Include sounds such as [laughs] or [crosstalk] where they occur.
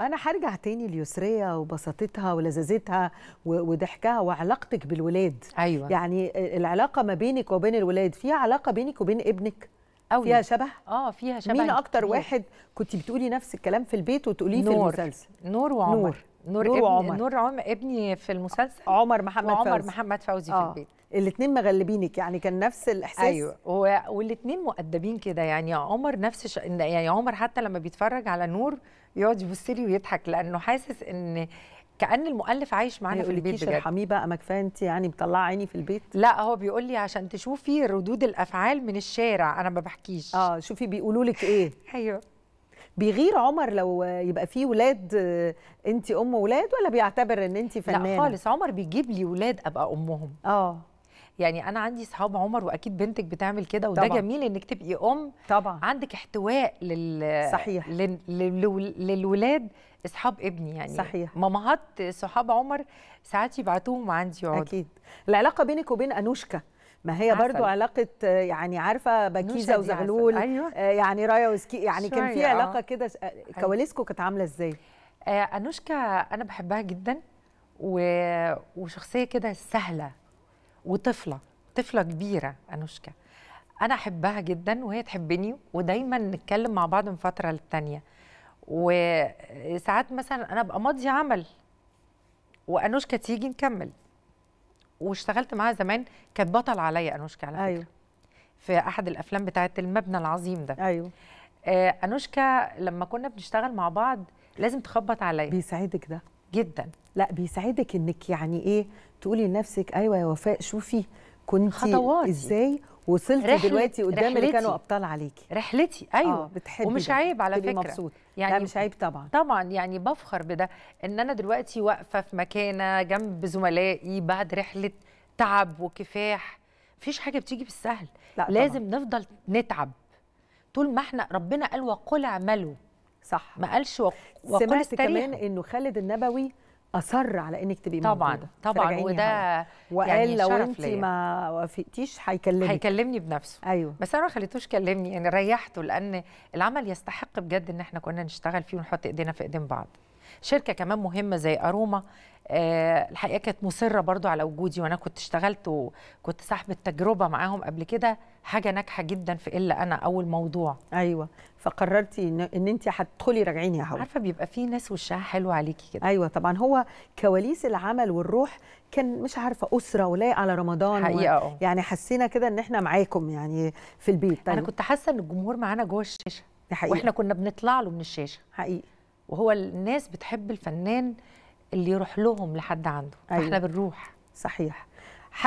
أنا هرجع تاني ليسرية وبساطتها ولذاذتها وضحكها وعلاقتك بالولاد أيوة. يعني العلاقة ما بينك وبين الولاد فيها علاقة بينك وبين ابنك أوي. فيها شبه؟ اه فيها شبه مين أكتر كتير. واحد كنت بتقولي نفس الكلام في البيت وتقوليه في المسلسل؟ نور وعمر نور نور, نور ابني وعمر نور عمر ابني في المسلسل عمر محمد وعمر فوزي. محمد فوزي آه. في البيت الاثنين مغلبينك يعني كان نفس الاحساس ايوه والاثنين مؤدبين كده يعني عمر نفس ش... يعني عمر حتى لما بيتفرج على نور يقعد يبص لي ويضحك لانه حاسس ان كان المؤلف عايش معانا في البيت بجد ارحميه بقى ما كفايه انت يعني مطلعه عيني في البيت لا هو بيقول لي عشان تشوفي ردود الافعال من الشارع انا ما بحكيش اه شوفي بيقولوا لك ايه [laughs] ايوه بيغير عمر لو يبقى فيه ولاد انت ام ولاد ولا بيعتبر ان انت فنانه لا خالص عمر بيجيب لي ولاد ابقى امهم اه يعني انا عندي صحاب عمر واكيد بنتك بتعمل كده وده طبعًا. جميل انك تبقي ام طبعا عندك احتواء لل صحيح للولاد اصحاب ابني يعني صحيح مامهات صحاب عمر ساعات يبعتوهم عندي يقعدوا اكيد العلاقه بينك وبين انوشكا ما هي عسل. برضو علاقة يعني عارفة بكيزة وزغلول أيوة. آه، يعني رايا وسكي يعني كان في آه. علاقة كده آه، أيوه. كواليسكو كانت عاملة ازاي؟ آه أنوشكا أنا بحبها جدا و... وشخصية كده سهلة وطفله طفله كبيره انوشكا انا احبها جدا وهي تحبني ودايما نتكلم مع بعض من فتره للتانيه وساعات مثلا انا ابقى ماضي عمل وانوشكا تيجي نكمل واشتغلت معاها زمان كانت بطل عليا انوشكا على فكره أيوه. في احد الافلام بتاعت المبنى العظيم ده ايوه آه انوشكا لما كنا بنشتغل مع بعض لازم تخبط عليا بيسعدك ده جدا لا بيساعدك انك يعني ايه تقولي لنفسك ايوه يا وفاء شوفي كنت خطواتي. ازاي وصلت دلوقتي قدام اللي كانوا ابطال عليكي رحلتي ايوه آه بتحبي ومش ده. عيب على فكره مبسوط. يعني لا مش عيب طبعا طبعا يعني بفخر بده ان انا دلوقتي واقفه في مكانه جنب زملائي بعد رحله تعب وكفاح مفيش حاجه بتيجي بالسهل لا لازم طبعًا. نفضل نتعب طول ما احنا ربنا قال وقل اعملوا صح ما قالش وق... سمعت كمان انه خالد النبوي اصر على انك تبقي طبعا موجودة. طبعا وده يعني وقال يعني لو انت ما وافقتيش هيكلمني هيكلمني بنفسه ايوه بس انا ما خليتوش كلمني يعني ريحته لان العمل يستحق بجد ان احنا كنا نشتغل فيه ونحط ايدينا في ايدين بعض شركه كمان مهمه زي اروما آه، الحقيقه كانت مصره برضو على وجودي وانا كنت اشتغلت وكنت صاحبه تجربه معاهم قبل كده حاجه ناجحه جدا في الا انا اول موضوع ايوه فقررتي ان, إن انت هتدخلي راجعيني يا هوا عارفه بيبقى في ناس وشها حلو عليكي كده ايوه طبعا هو كواليس العمل والروح كان مش عارفه اسره ولايق على رمضان حقيقه و... أه. يعني حسينا كده ان احنا معاكم يعني في البيت طيب. انا كنت حاسه ان الجمهور معانا جوه الشاشه حقيقي. واحنا كنا بنطلع له من الشاشه حقيقي وهو الناس بتحب الفنان اللي يروح لهم لحد عنده أيوة. احنا بنروح صحيح